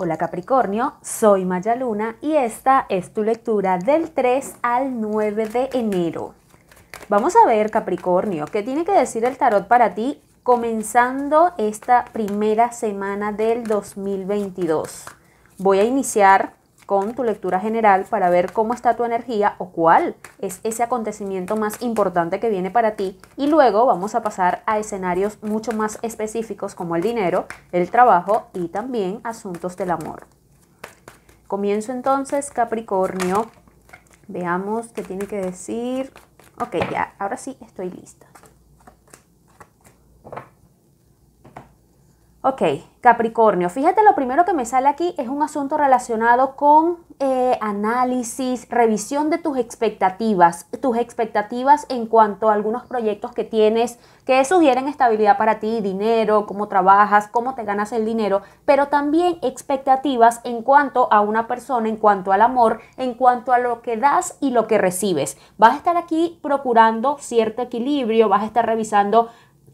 Hola Capricornio, soy Maya Luna y esta es tu lectura del 3 al 9 de enero. Vamos a ver Capricornio, ¿qué tiene que decir el tarot para ti comenzando esta primera semana del 2022? Voy a iniciar con tu lectura general para ver cómo está tu energía o cuál es ese acontecimiento más importante que viene para ti. Y luego vamos a pasar a escenarios mucho más específicos como el dinero, el trabajo y también asuntos del amor. Comienzo entonces Capricornio. Veamos qué tiene que decir. Ok, ya, ahora sí estoy lista. Ok, Capricornio, fíjate lo primero que me sale aquí es un asunto relacionado con eh, análisis, revisión de tus expectativas, tus expectativas en cuanto a algunos proyectos que tienes que sugieren estabilidad para ti, dinero, cómo trabajas, cómo te ganas el dinero, pero también expectativas en cuanto a una persona, en cuanto al amor, en cuanto a lo que das y lo que recibes. Vas a estar aquí procurando cierto equilibrio, vas a estar revisando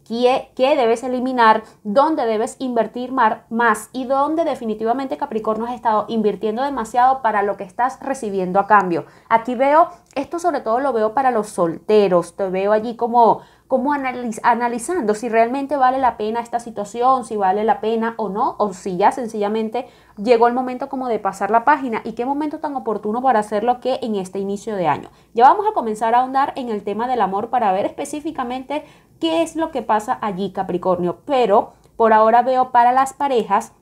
qué, debes eliminar, dónde debes invertir más y dónde definitivamente Capricornio has estado invirtiendo demasiado para lo que estás recibiendo a cambio. Aquí veo, esto sobre todo lo veo para los solteros, te veo allí como como analizando si realmente vale la pena esta situación, si vale la pena o no, o si ya sencillamente llegó el momento como de pasar la página y qué momento tan oportuno para hacerlo que en este inicio de año. Ya vamos a comenzar a ahondar en el tema del amor para ver específicamente qué es lo que pasa allí Capricornio, pero por ahora veo para las parejas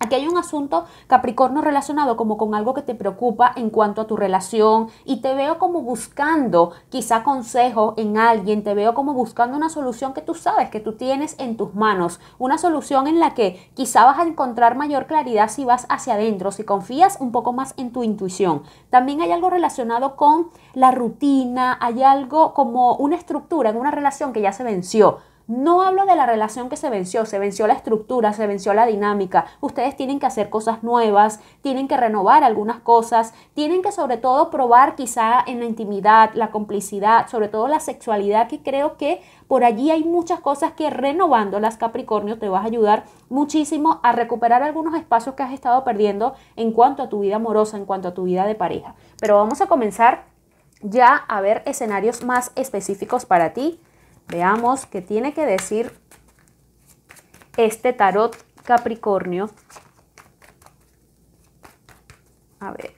Aquí hay un asunto Capricornio relacionado como con algo que te preocupa en cuanto a tu relación y te veo como buscando quizá consejo en alguien, te veo como buscando una solución que tú sabes que tú tienes en tus manos, una solución en la que quizá vas a encontrar mayor claridad si vas hacia adentro, si confías un poco más en tu intuición. También hay algo relacionado con la rutina, hay algo como una estructura en una relación que ya se venció no hablo de la relación que se venció, se venció la estructura, se venció la dinámica. Ustedes tienen que hacer cosas nuevas, tienen que renovar algunas cosas, tienen que sobre todo probar quizá en la intimidad, la complicidad, sobre todo la sexualidad, que creo que por allí hay muchas cosas que renovando las Capricornio te vas a ayudar muchísimo a recuperar algunos espacios que has estado perdiendo en cuanto a tu vida amorosa, en cuanto a tu vida de pareja. Pero vamos a comenzar ya a ver escenarios más específicos para ti Veamos qué tiene que decir este tarot Capricornio. A ver.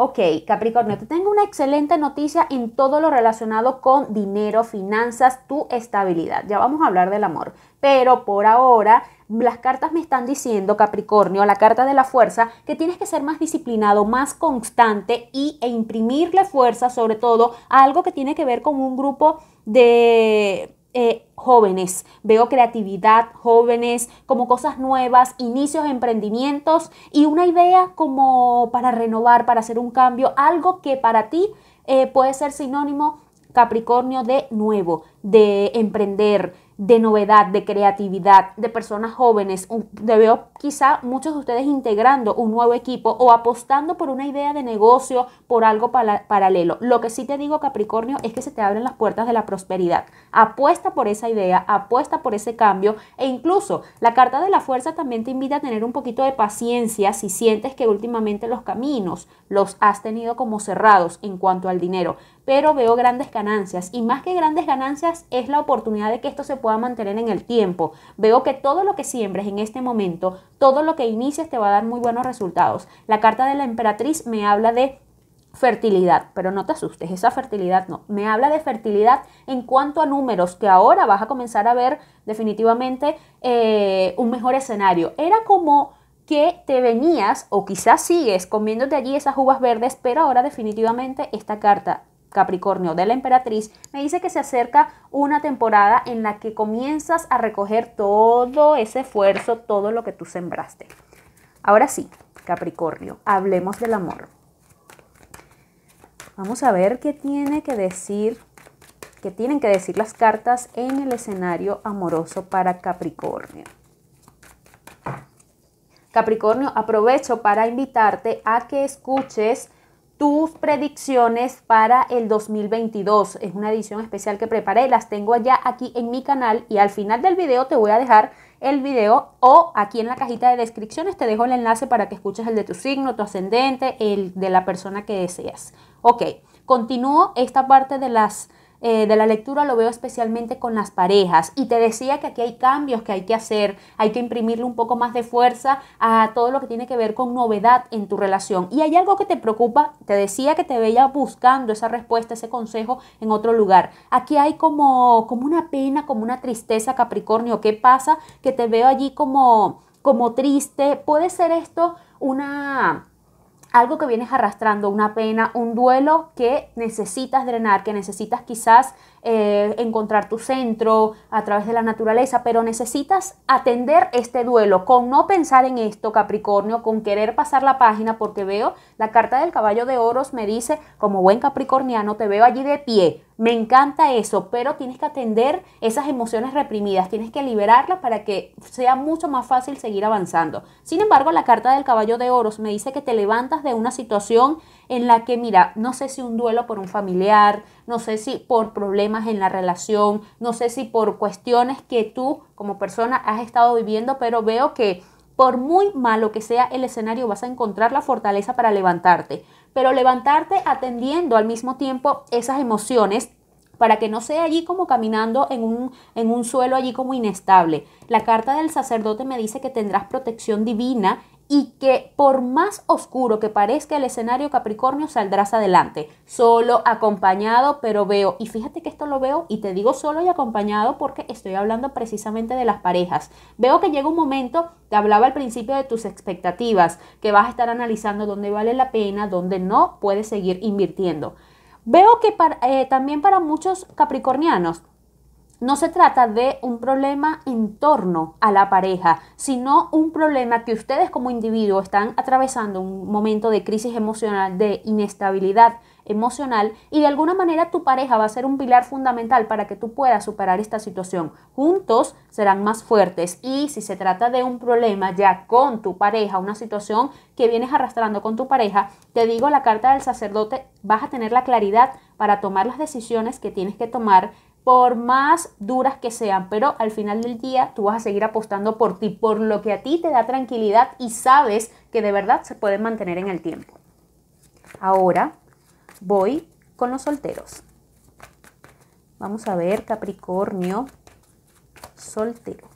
Ok, Capricornio, te tengo una excelente noticia en todo lo relacionado con dinero, finanzas, tu estabilidad. Ya vamos a hablar del amor. Pero por ahora, las cartas me están diciendo, Capricornio, la carta de la fuerza, que tienes que ser más disciplinado, más constante y, e imprimirle fuerza, sobre todo, a algo que tiene que ver con un grupo de eh, jóvenes, veo creatividad, jóvenes, como cosas nuevas, inicios, emprendimientos y una idea como para renovar, para hacer un cambio, algo que para ti eh, puede ser sinónimo Capricornio de nuevo, de emprender, de novedad, de creatividad, de personas jóvenes. De veo quizá muchos de ustedes integrando un nuevo equipo o apostando por una idea de negocio, por algo paralelo. Lo que sí te digo, Capricornio, es que se te abren las puertas de la prosperidad. Apuesta por esa idea, apuesta por ese cambio e incluso la carta de la fuerza también te invita a tener un poquito de paciencia si sientes que últimamente los caminos los has tenido como cerrados en cuanto al dinero pero veo grandes ganancias. Y más que grandes ganancias es la oportunidad de que esto se pueda mantener en el tiempo. Veo que todo lo que siembres en este momento, todo lo que inicies te va a dar muy buenos resultados. La carta de la emperatriz me habla de fertilidad, pero no te asustes, esa fertilidad no. Me habla de fertilidad en cuanto a números, que ahora vas a comenzar a ver definitivamente eh, un mejor escenario. Era como que te venías o quizás sigues comiéndote allí esas uvas verdes, pero ahora definitivamente esta carta Capricornio de la emperatriz, me dice que se acerca una temporada en la que comienzas a recoger todo ese esfuerzo, todo lo que tú sembraste. Ahora sí, Capricornio, hablemos del amor. Vamos a ver qué tiene que decir, qué tienen que decir las cartas en el escenario amoroso para Capricornio. Capricornio, aprovecho para invitarte a que escuches tus predicciones para el 2022. Es una edición especial que preparé, las tengo allá aquí en mi canal y al final del video te voy a dejar el video o aquí en la cajita de descripciones te dejo el enlace para que escuches el de tu signo, tu ascendente, el de la persona que deseas. Ok, continúo esta parte de las eh, de la lectura lo veo especialmente con las parejas. Y te decía que aquí hay cambios que hay que hacer, hay que imprimirle un poco más de fuerza a todo lo que tiene que ver con novedad en tu relación. Y hay algo que te preocupa, te decía que te veía buscando esa respuesta, ese consejo en otro lugar. Aquí hay como, como una pena, como una tristeza, Capricornio. ¿Qué pasa? Que te veo allí como, como triste. Puede ser esto una algo que vienes arrastrando, una pena, un duelo que necesitas drenar, que necesitas quizás eh, encontrar tu centro a través de la naturaleza, pero necesitas atender este duelo con no pensar en esto, Capricornio, con querer pasar la página, porque veo la carta del caballo de oros me dice, como buen capricorniano, te veo allí de pie. Me encanta eso, pero tienes que atender esas emociones reprimidas, tienes que liberarlas para que sea mucho más fácil seguir avanzando. Sin embargo, la carta del caballo de oros me dice que te levantas de una situación en la que, mira, no sé si un duelo por un familiar, no sé si por problemas en la relación, no sé si por cuestiones que tú como persona has estado viviendo, pero veo que por muy malo que sea el escenario, vas a encontrar la fortaleza para levantarte, pero levantarte atendiendo al mismo tiempo esas emociones para que no sea allí como caminando en un, suelo allí como inestable. La carta del sacerdote me dice que tendrás protección divina y que por más oscuro que parezca el escenario Capricornio saldrás adelante, solo, acompañado, pero veo, y fíjate que esto lo veo y te digo solo y acompañado porque estoy hablando precisamente de las parejas. Veo que llega un momento, te hablaba al principio de tus expectativas, que vas a estar analizando dónde vale la pena, dónde no puedes seguir invirtiendo. Veo que eh, también para muchos capricornianos no se trata de un problema en torno a la pareja, sino un problema que ustedes como individuo están atravesando un momento de crisis emocional, de inestabilidad emocional y de alguna manera tu pareja va a ser un pilar fundamental para que tú puedas superar esta situación. Juntos serán más fuertes y si se trata de un problema ya con tu pareja, una situación que vienes arrastrando con tu pareja, te digo la carta del sacerdote, vas a tener la claridad para tomar las decisiones que tienes que tomar por más duras que sean, pero al final del día tú vas a seguir apostando por ti, por lo que a ti te da tranquilidad y sabes que de verdad se pueden mantener en el tiempo. Ahora voy con los solteros. Vamos a ver Capricornio soltero.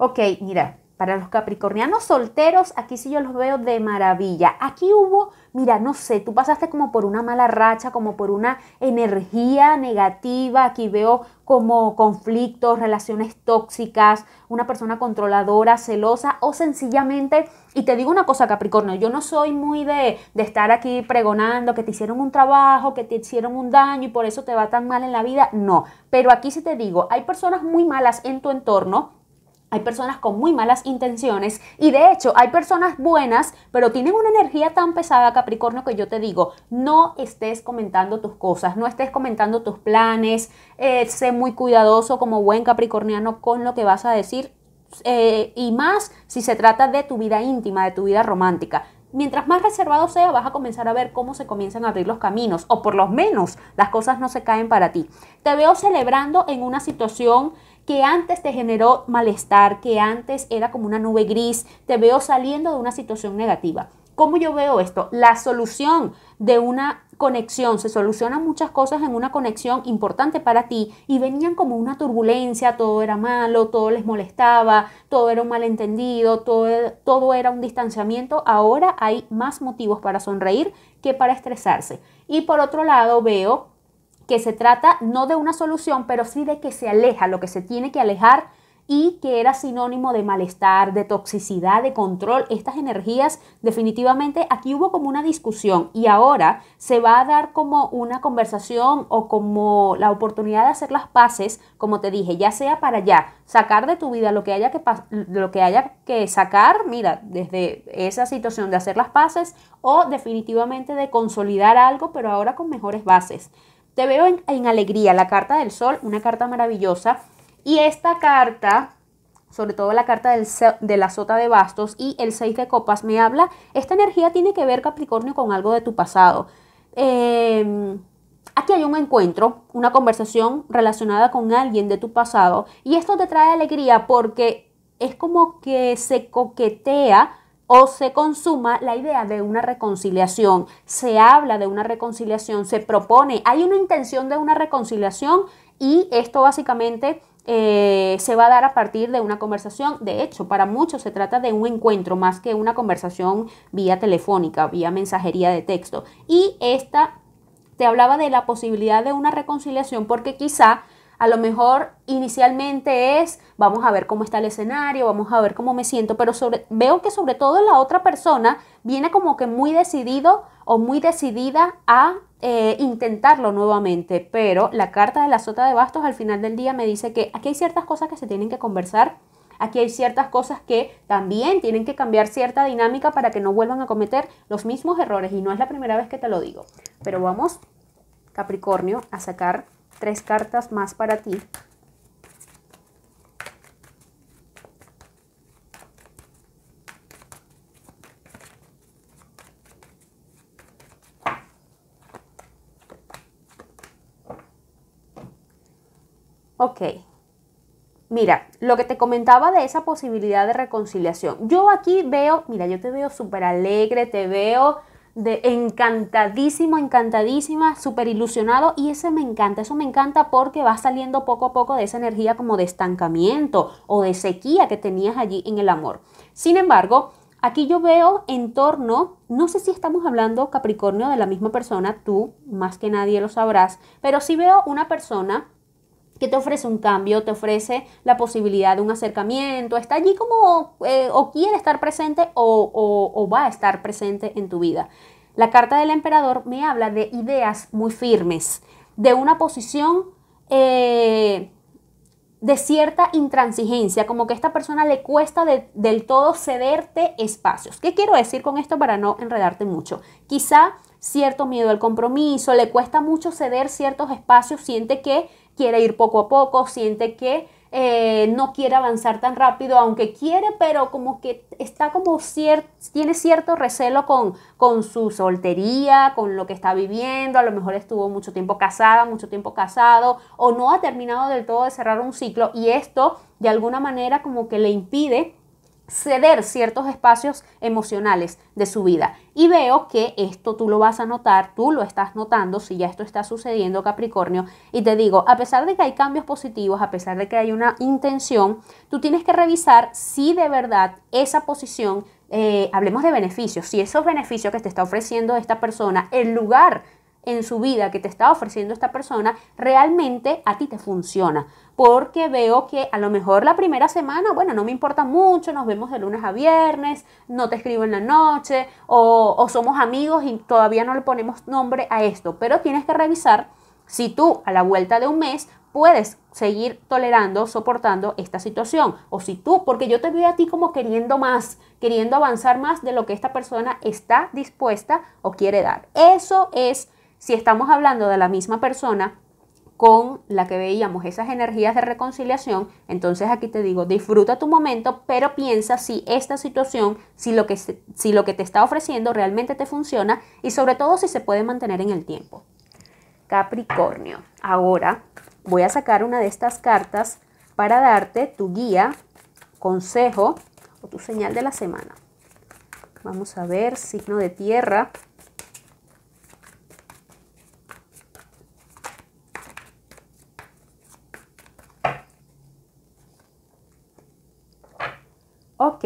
Ok, mira, para los capricornianos solteros, aquí sí yo los veo de maravilla. Aquí hubo, mira, no sé, tú pasaste como por una mala racha, como por una energía negativa. Aquí veo como conflictos, relaciones tóxicas, una persona controladora, celosa o sencillamente, y te digo una cosa Capricornio, yo no soy muy de, de, estar aquí pregonando que te hicieron un trabajo, que te hicieron un daño y por eso te va tan mal en la vida, no, pero aquí sí te digo, hay personas muy malas en tu entorno hay personas con muy malas intenciones y de hecho hay personas buenas, pero tienen una energía tan pesada, Capricornio, que yo te digo, no estés comentando tus cosas, no estés comentando tus planes, eh, sé muy cuidadoso como buen Capricorniano con lo que vas a decir eh, y más si se trata de tu vida íntima, de tu vida romántica. Mientras más reservado sea, vas a comenzar a ver cómo se comienzan a abrir los caminos, o por lo menos las cosas no se caen para ti. Te veo celebrando en una situación que antes te generó malestar, que antes era como una nube gris, te veo saliendo de una situación negativa. ¿Cómo yo veo esto? La solución de una conexión, se solucionan muchas cosas en una conexión importante para ti y venían como una turbulencia, todo era malo, todo les molestaba, todo era un malentendido, todo, todo era un distanciamiento, ahora hay más motivos para sonreír que para estresarse. Y por otro lado veo que se trata no de una solución, pero sí de que se aleja lo que se tiene que alejar y que era sinónimo de malestar, de toxicidad, de control. Estas energías definitivamente aquí hubo como una discusión y ahora se va a dar como una conversación o como la oportunidad de hacer las paces, como te dije, ya sea para ya sacar de tu vida lo que haya que lo que haya que sacar, mira, desde esa situación de hacer las paces o definitivamente de consolidar algo, pero ahora con mejores bases. Te veo en, alegría, la carta del sol, una carta maravillosa. Y esta carta, sobre todo la carta del, de la sota de bastos y el seis de copas, me habla, esta energía tiene que ver Capricornio con algo de tu pasado. Em, aquí hay un encuentro, una conversación relacionada con alguien de tu pasado y esto te trae alegría porque es como que se coquetea o se consuma la idea de una reconciliación. Se habla de una reconciliación, se propone, hay una intención de una reconciliación y esto básicamente eh, se va a dar a partir de una conversación. De hecho, para muchos se trata de un encuentro más que una conversación vía telefónica, vía mensajería de texto. Y esta, te hablaba de la posibilidad de una reconciliación porque quizá a lo mejor inicialmente es, vamos a ver cómo está el escenario, vamos a ver cómo me siento, pero sobre, veo que sobre todo la otra persona viene como que muy decidido o muy decidida a eh, intentarlo nuevamente. Pero la carta de la sota de bastos al final del día me dice que aquí hay ciertas cosas que se tienen que conversar, Aquí hay ciertas cosas que también tienen que cambiar cierta dinámica para que no vuelvan a cometer los mismos errores. Y no es la primera vez que te lo digo. Pero vamos, Capricornio, a sacar Tres cartas más para ti. Ok. Mira, lo que te comentaba de esa posibilidad de reconciliación. Yo aquí veo, mira, yo te veo súper alegre, te veo de encantadísimo, encantadísima, súper ilusionado y ese me encanta, eso me encanta porque va saliendo poco a poco de esa energía como de estancamiento o de sequía que tenías allí en el amor. Sin embargo, aquí yo veo en torno, no sé si estamos hablando Capricornio de la misma persona, tú más que nadie lo sabrás, pero sí veo una persona que te ofrece un cambio, te ofrece la posibilidad de un acercamiento, está allí como eh, o quiere estar presente o, va a estar presente en tu vida. La carta del emperador me habla de ideas muy firmes, de una posición eh, de cierta intransigencia, como que a esta persona le cuesta del todo cederte espacios. ¿Qué quiero decir con esto para no enredarte mucho? Quizá cierto miedo al compromiso, le cuesta mucho ceder ciertos espacios, siente que quiere ir poco a poco, siente que eh, no quiere avanzar tan rápido, aunque quiere, pero como que está como cierto, tiene cierto recelo con, con su soltería, con lo que está viviendo, a lo mejor estuvo mucho tiempo casada, mucho tiempo casado, o no ha terminado del todo de cerrar un ciclo y esto de alguna manera como que le impide ceder ciertos espacios emocionales de su vida. Y veo que esto tú lo vas a notar, tú lo estás notando, si ya esto está sucediendo Capricornio, y te digo, a pesar de que hay cambios positivos, a pesar de que hay una intención, tú tienes que revisar si de verdad esa posición, eh, hablemos de beneficios, si esos beneficios que te está ofreciendo esta persona, el lugar en su vida que te está ofreciendo esta persona realmente a ti te funciona. Porque veo que a lo mejor la primera semana, bueno, no me importa mucho, nos vemos de lunes a viernes, no te escribo en la noche o, somos amigos y todavía no le ponemos nombre a esto. Pero tienes que revisar si tú a la vuelta de un mes puedes seguir tolerando, soportando esta situación. O si tú, porque yo te veo a ti como queriendo más, queriendo avanzar más de lo que esta persona está dispuesta o quiere dar. Eso es si estamos hablando de la misma persona con la que veíamos esas energías de reconciliación, entonces aquí te digo, disfruta tu momento, pero piensa si esta situación, si lo que, si lo que te está ofreciendo realmente te funciona y sobre todo si se puede mantener en el tiempo. Capricornio, ahora voy a sacar una de estas cartas para darte tu guía, consejo o tu señal de la semana. Vamos a ver, signo de tierra, Ok,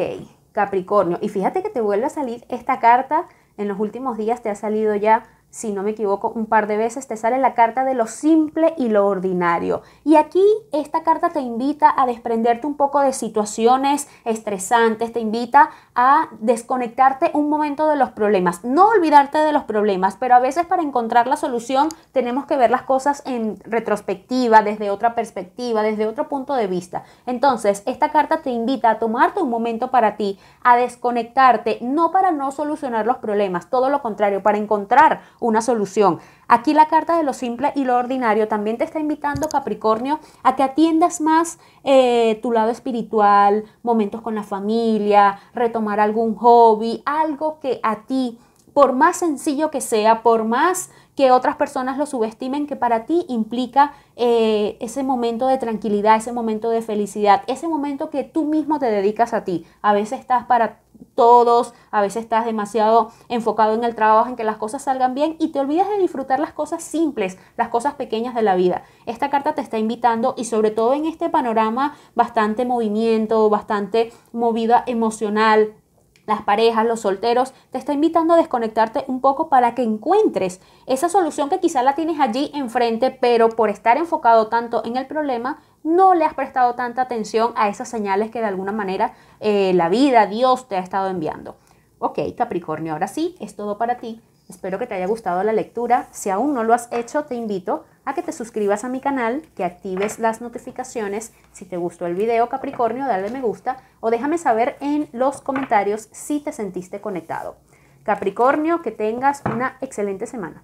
Capricornio. Y fíjate que te vuelve a salir esta carta. En los últimos días te ha salido ya si no me equivoco, un par de veces te sale la carta de lo simple y lo ordinario. Y aquí esta carta te invita a desprenderte un poco de situaciones estresantes, te invita a desconectarte un momento de los problemas, no olvidarte de los problemas, pero a veces para encontrar la solución tenemos que ver las cosas en retrospectiva, desde otra perspectiva, desde otro punto de vista. Entonces, esta carta te invita a tomarte un momento para ti, a desconectarte, no para no solucionar los problemas, todo lo contrario, para encontrar una solución. Aquí la carta de lo simple y lo ordinario también te está invitando, Capricornio, a que atiendas más eh, tu lado espiritual, momentos con la familia, retomar algún hobby, algo que a ti, por más sencillo que sea, por más que otras personas lo subestimen, que para ti implica eh, ese momento de tranquilidad, ese momento de felicidad, ese momento que tú mismo te dedicas a ti. A veces estás para todos, a veces estás demasiado enfocado en el trabajo, en que las cosas salgan bien y te olvidas de disfrutar las cosas simples, las cosas pequeñas de la vida. Esta carta te está invitando y sobre todo en este panorama bastante movimiento, bastante movida emocional, las parejas, los solteros, te está invitando a desconectarte un poco para que encuentres esa solución que quizá la tienes allí enfrente, pero por estar enfocado tanto en el problema, no le has prestado tanta atención a esas señales que de alguna manera eh, la vida, Dios te ha estado enviando. Ok, Capricornio, ahora sí, es todo para ti. Espero que te haya gustado la lectura. Si aún no lo has hecho, te invito a que te suscribas a mi canal, que actives las notificaciones. Si te gustó el video, Capricornio, dale me gusta o déjame saber en los comentarios si te sentiste conectado. Capricornio, que tengas una excelente semana.